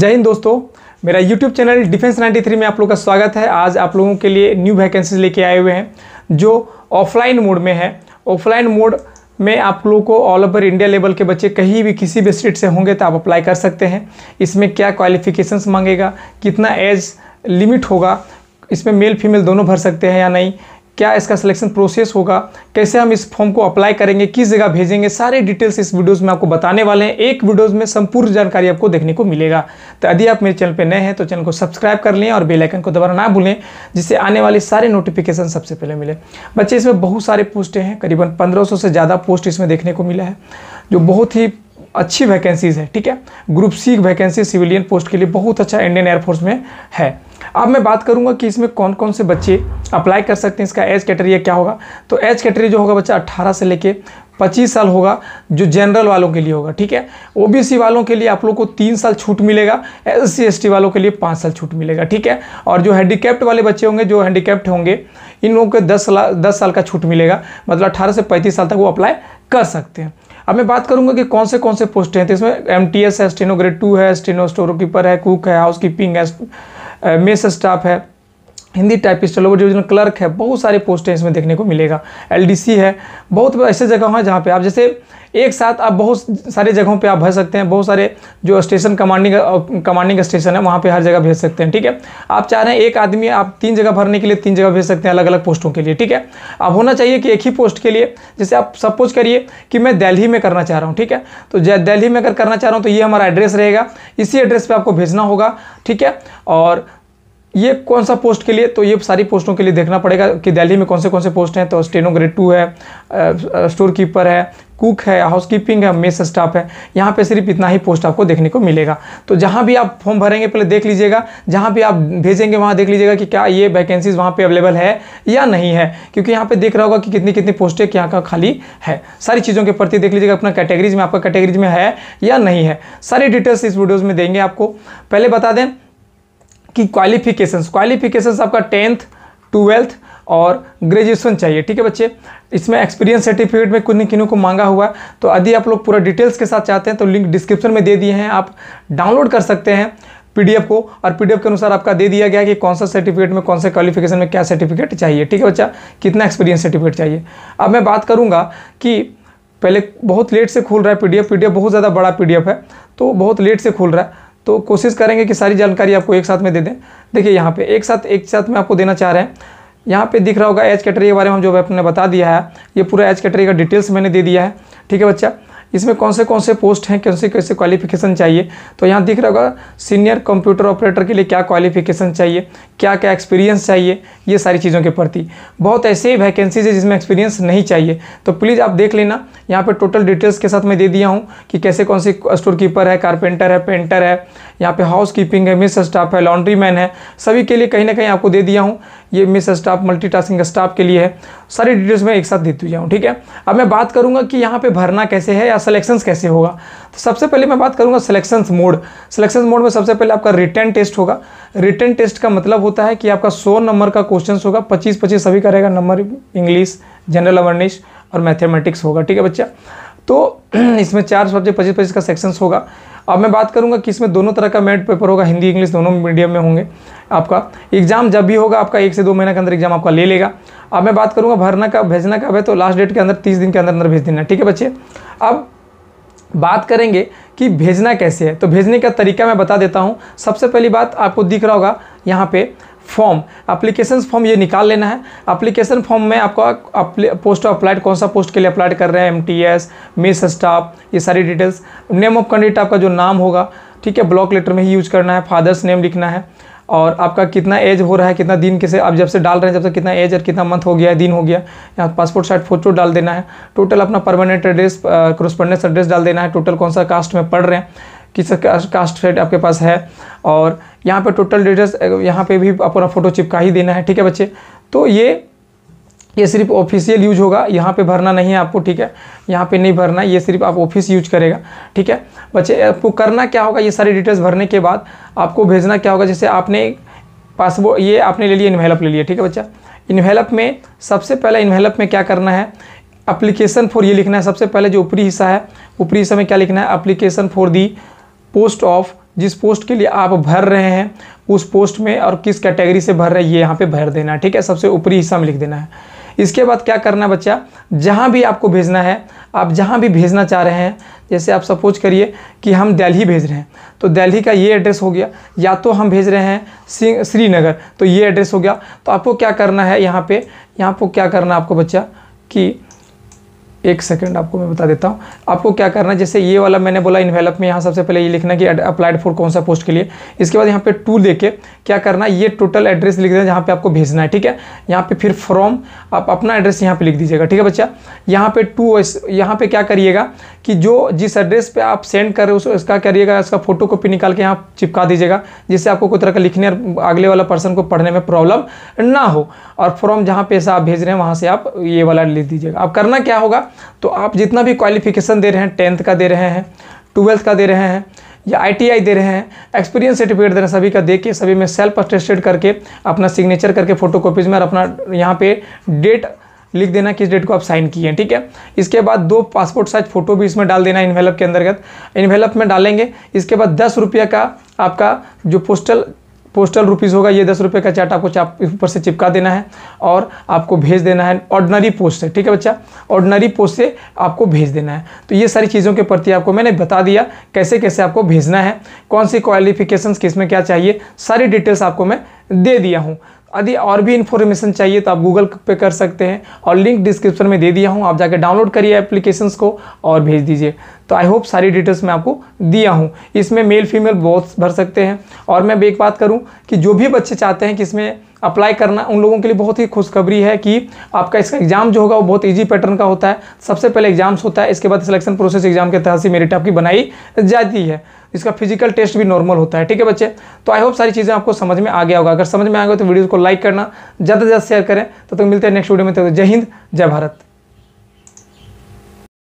जय हिंद दोस्तों मेरा यूट्यूब चैनल डिफेंस 93 में आप लोग का स्वागत है आज आप लोगों के लिए न्यू वैकेंसीज लेके आए हुए हैं जो ऑफलाइन मोड में है ऑफलाइन मोड में आप लोगों को ऑल ओवर इंडिया लेवल के बच्चे कहीं भी किसी भी स्टेट से होंगे तो आप अप्लाई कर सकते हैं इसमें क्या क्वालिफिकेशंस मांगेगा कितना एज लिमिट होगा इसमें मेल फीमेल दोनों भर सकते हैं या नहीं क्या इसका सिलेक्शन प्रोसेस होगा कैसे हम इस फॉर्म को अप्लाई करेंगे किस जगह भेजेंगे सारे डिटेल्स इस वीडियोस में आपको बताने वाले हैं एक वीडियोस में संपूर्ण जानकारी आपको देखने को मिलेगा तो यदि आप मेरे चैनल पर नए हैं तो चैनल को सब्सक्राइब कर लें और बेलाइकन को दोबारा ना भूलें जिससे आने वाले सारे नोटिफिकेशन सबसे पहले मिले बच्चे इसमें बहुत सारे पोस्टें हैं करीबन पंद्रह से ज़्यादा पोस्ट इसमें देखने को मिला है जो बहुत ही अच्छी वैकेंसीज़ है ठीक है group C vacancy civilian post के लिए बहुत अच्छा इंडियन एयरफोर्स में है अब मैं बात करूंगा कि इसमें कौन कौन से बच्चे अप्लाई कर सकते हैं इसका एज कैटेगरी क्या होगा तो एज कैटेगरी जो होगा बच्चा 18 से लेके 25 साल होगा जो जनरल वालों के लिए होगा ठीक है ओबीसी वालों के लिए आप लोग को तीन साल छूट मिलेगा एस सी वालों के लिए पाँच साल छूट मिलेगा ठीक है और जो हैंडीकैप्ट वाले बच्चे होंगे जो हैंडीकैप्ट होंगे इन लोगों को दस साल दस साल का छूट मिलेगा मतलब अट्ठारह से पैंतीस साल तक वो अप्लाई कर सकते हैं अब मैं बात करूंगा कि कौन से कौन से पोस्ट हैं तो इसमें एम टी एस है स्टेनो ग्रेड टू है स्टेनो स्टोर कीपर है कुक है हाउस कीपिंग है मेस स्टाफ है हिंदी टाइपिस्ट लोग जो क्लर्क है बहुत सारे पोस्टें इसमें देखने को मिलेगा एलडीसी है बहुत ऐसे जगह हैं जहाँ पे आप जैसे एक साथ आप बहुत सारे जगहों पे आप भर सकते हैं बहुत सारे जो स्टेशन कमांडिंग कमांडिंग स्टेशन है वहाँ पे हर जगह भेज सकते हैं ठीक है आप चाह रहे हैं एक आदमी आप तीन जगह भरने के लिए तीन जगह भेज सकते हैं अलग अलग पोस्टों के लिए ठीक है अब होना चाहिए कि एक ही पोस्ट के लिए जैसे आप सपोज करिए कि मैं दिल्ली में करना चाह रहा हूँ ठीक है तो दिल्ली में अगर करना चाह रहा हूँ तो ये हमारा एड्रेस रहेगा इसी एड्रेस पर आपको भेजना होगा ठीक है और ये कौन सा पोस्ट के लिए तो ये सारी पोस्टों के लिए देखना पड़ेगा कि दिल्ली में कौन से कौन से पोस्ट हैं तो स्टेनो ग्रेड टू है स्टोर कीपर है कुक है हाउस कीपिंग है मेस स्टाफ है यहाँ पे सिर्फ इतना ही पोस्ट आपको देखने को मिलेगा तो जहाँ भी आप फॉर्म भरेंगे पहले देख लीजिएगा जहाँ भी आप भेजेंगे वहाँ देख लीजिएगा कि क्या ये वैकेंसीज वहाँ पे अवेलेबल है या नहीं है क्योंकि यहाँ पे देख रहा होगा कि कितनी कितनी पोस्टें क्या का खाली है सारी चीज़ों के प्रति देख लीजिएगा अपना कैटेगरीज में आपका कैटेगरीज में है या नहीं है सारी डिटेल्स इस वीडियोज़ में देंगे आपको पहले बता दें की क्वालिफिकेशंस क्वालिफिकेशंस आपका टेंथ ट्वेल्थ और ग्रेजुएशन चाहिए ठीक है बच्चे इसमें एक्सपीरियंस सर्टिफिकेट में कुछ किन्नों को मांगा हुआ तो यदि आप लोग पूरा डिटेल्स के साथ चाहते हैं तो लिंक डिस्क्रिप्शन में दे दिए हैं आप डाउनलोड कर सकते हैं पीडीएफ को और पीडीएफ के अनुसार आपका दे दिया गया कि कौन सा सर्टिफिकेट में कौन से क्वालिफिकेशन में क्या सर्टिफिकेट चाहिए ठीक है बच्चा कितना एक्सपीरियंस सर्टिफिकेट चाहिए अब मैं बात करूँगा कि पहले बहुत लेट से खुल रहा है पीडीएफ पीडीएफ बहुत ज़्यादा बड़ा पीडीएफ है तो बहुत लेट से खुल रहा है तो कोशिश करेंगे कि सारी जानकारी आपको एक साथ में दे दें देखिए यहाँ पे एक साथ एक साथ में आपको देना चाह रहे हैं यहाँ पे दिख रहा होगा एच कैटरी के बारे में हम जो आपने बता दिया है ये पूरा एच कैटरी का डिटेल्स मैंने दे दिया है ठीक है बच्चा इसमें कौन से कौन से पोस्ट हैं कैसे कैसे क्वालिफिकेशन चाहिए तो यहाँ दिख रहा होगा सीनियर कंप्यूटर ऑपरेटर के लिए क्या क्वालिफिकेशन चाहिए क्या क्या एक्सपीरियंस चाहिए ये सारी चीज़ों के प्रति बहुत ऐसे ही वैकेंसीज है जिसमें एक्सपीरियंस नहीं चाहिए तो प्लीज़ आप देख लेना यहाँ पर टोटल डिटेल्स के साथ मैं दे दिया हूँ कि कैसे कौन सी स्टोर कीपर है कारपेंटर है पेंटर है यहाँ पे हाउस कीपिंग है मिस स्टाफ है लॉन्ड्री मैन है सभी के लिए कहीं ना कहीं आपको दे दिया हूँ ये मिस स्टाफ टास्किंग स्टाफ के लिए है सारी डिटेल्स मैं एक साथ देती जाऊँ ठीक है अब मैं बात करूँगा कि यहाँ पे भरना कैसे है या सिलेक्शंस कैसे होगा तो सबसे पहले मैं बात करूँगा सिलेक्शंस मोड सिलेक्शंस मोड में सबसे पहले आपका रिटर्न टेस्ट होगा रिटर्न टेस्ट का मतलब होता है कि आपका सौ नंबर का क्वेश्चन होगा पच्चीस पच्चीस सभी का रहेगा नंबर इंग्लिश जनरल अवेयरनेस और मैथमेटिक्स होगा ठीक है बच्चा तो इसमें चार सब्जेक्ट पच्चीस पच्चीस का सेक्शंस होगा अब मैं बात करूँगा कि इसमें दोनों तरह का मेरिट पेपर होगा हिंदी इंग्लिश दोनों मीडियम में होंगे आपका एग्ज़ाम जब भी होगा आपका एक से दो महीना के अंदर एग्जाम आपका ले लेगा अब मैं बात करूँगा भरना का भेजना का है तो लास्ट डेट के अंदर तीस दिन के अंदर अंदर भेज देना ठीक है बच्चे अब बात करेंगे कि भेजना कैसे है तो भेजने का तरीका मैं बता देता हूँ सबसे पहली बात आपको दिख रहा होगा यहाँ पे फॉर्म अप्लीकेशन फॉर्म ये निकाल लेना है अप्लीकेशन फॉर्म में आपका पोस्ट अप्लाइड कौन सा पोस्ट के लिए अप्लाइड कर रहे हैं M T S mess staff ये सारी डिटेल्स नेम ऑफ कैंडिडेट आपका जो नाम होगा ठीक है ब्लॉक लेटर में ही यूज करना है फादर्स नेम लिखना है और आपका कितना एज हो रहा है कितना दिन कैसे आप जब से डाल रहे हैं जब से कितना एज और कितना मंथ हो गया है दिन हो गया यहाँ पासपोर्ट साइड फोटो डाल देना है टोटल अपना परमानेंट एड्रेस क्रोस्पोंडेंस एड्रेस डाल देना है टोटल कौन सा कास्ट में पढ़ रहे हैं किस कास्ट सेट आपके पास है और यहाँ पे टोटल डिटेल्स यहाँ पे भी अपना फ़ोटो चिपका ही देना है ठीक है बच्चे तो ये ये सिर्फ ऑफिशियल यूज होगा यहाँ पे भरना नहीं है आपको ठीक है यहाँ पे नहीं भरना ये सिर्फ आप ऑफिस यूज करेगा ठीक है बच्चे आपको करना क्या होगा ये सारी डिटेल्स भरने के बाद आपको भेजना क्या होगा जैसे आपने पासपोर्ट ये आपने ले लिया इन्वेलप ले लिया ठीक है बच्चा इन्वेलप में सबसे पहले इन्वेलप में क्या करना है अप्लीकेशन फॉर ये लिखना है सबसे पहले जो ऊपरी हिस्सा है ऊपरी हिस्सा में क्या लिखना है application for the post of जिस पोस्ट के लिए आप भर रहे हैं उस पोस्ट में और किस कैटेगरी से भर रहे हैं ये यहाँ पे भर देना है ठीक है सबसे ऊपरी हिस्सा में लिख देना है इसके बाद क्या करना है बच्चा जहाँ भी आपको भेजना है आप जहाँ भी भेजना चाह रहे हैं जैसे आप सपोज करिए कि हम दिल्ली भेज रहे हैं तो दिल्ली का ये एड्रेस हो गया या तो हम भेज रहे हैं श्रीनगर तो ये एड्रेस हो गया तो आपको क्या करना है यहाँ पर यहाँ पर क्या करना है आपको बच्चा कि एक सेकंड आपको मैं बता देता हूँ आपको क्या करना है जैसे ये वाला मैंने बोला इन्वेलप में यहाँ सबसे पहले ये लिखना कि अप्लाइड फॉर कौन सा पोस्ट के लिए इसके बाद यहाँ पे टू देके क्या करना ये टोटल एड्रेस लिख देना जहाँ पे आपको भेजना है ठीक है यहाँ पे फिर फ्रॉम आप अपना एड्रेस यहाँ पे लिख दीजिएगा ठीक है बच्चा यहाँ पे टू यहाँ पे क्या करिएगा कि जो जिस एड्रेस पे आप सेंड कर रहे हो उसको इसका करिएगा इसका फोटो कॉपी निकाल के यहाँ चिपका दीजिएगा जिससे आपको कोई तरह का लिखने और अगले वाला पर्सन को पढ़ने में प्रॉब्लम ना हो और फॉर्म जहाँ पैसा आप भेज रहे हैं वहाँ से आप ये वाला लिख दीजिएगा अब करना क्या होगा तो आप जितना भी क्वालिफिकेशन दे रहे हैं टेंथ का दे रहे हैं ट्वेल्थ का दे रहे हैं या आईटीआई दे रहे हैं एक्सपीरियंस सर्टिफिकेट दे रहे हैं सभी का दे के सभी में सेल्फ अटेस्टेड करके अपना सिग्नेचर करके फोटो कॉपीज़ में और अपना यहाँ पे डेट लिख देना किस डेट को आप साइन किए हैं ठीक है इसके बाद दो पासपोर्ट साइज फ़ोटो भी इसमें डाल देना इन्वेलप के अंतर्गत इन्वेलप में डालेंगे इसके बाद दस रुपये का आपका जो पोस्टल पोस्टल रुपीज़ होगा ये दस रुपये का चार्ट आपको चाप ऊपर से चिपका देना है और आपको भेज देना है ऑर्डनरी पोस्ट से ठीक है बच्चा ऑर्डनरी पोस्ट से आपको भेज देना है तो ये सारी चीज़ों के प्रति आपको मैंने बता दिया कैसे कैसे आपको भेजना है कौन सी क्वालिफिकेशंस किस में क्या चाहिए सारी डिटेल्स आपको मैं दे दिया हूँ यदि और भी इन्फॉर्मेशन चाहिए तो आप गूगल पे कर सकते हैं और लिंक डिस्क्रिप्शन में दे दिया हूँ आप जाकर डाउनलोड करिए एप्लीकेशंस को और भेज दीजिए तो आई होप सारी डिटेल्स मैं आपको दिया हूँ इसमें मेल फीमेल बहुत भर सकते हैं और मैं एक बात करूँ कि जो भी बच्चे चाहते हैं कि इसमें अप्लाई करना उन लोगों के लिए बहुत ही खुशखबरी है कि आपका इसका एग्जाम जो होगा वो बहुत ईजी पैटर्न का होता है सबसे पहले एग्जाम्स होता है इसके बाद सिलेक्शन प्रोसेस एग्जाम के तहत ही मेरिट आपकी बनाई जाती है इसका फिजिकल टेस्ट भी नॉर्मल होता है ठीक है बच्चे तो आई होप सारी चीज़ें आपको समझ में आ गया होगा अगर समझ में आ गया तो वीडियो को लाइक करना ज़्यादा से ज़्यादा शेयर करें तो, तो मिलते हैं नेक्स्ट वीडियो में तो जय हिंद जय भारत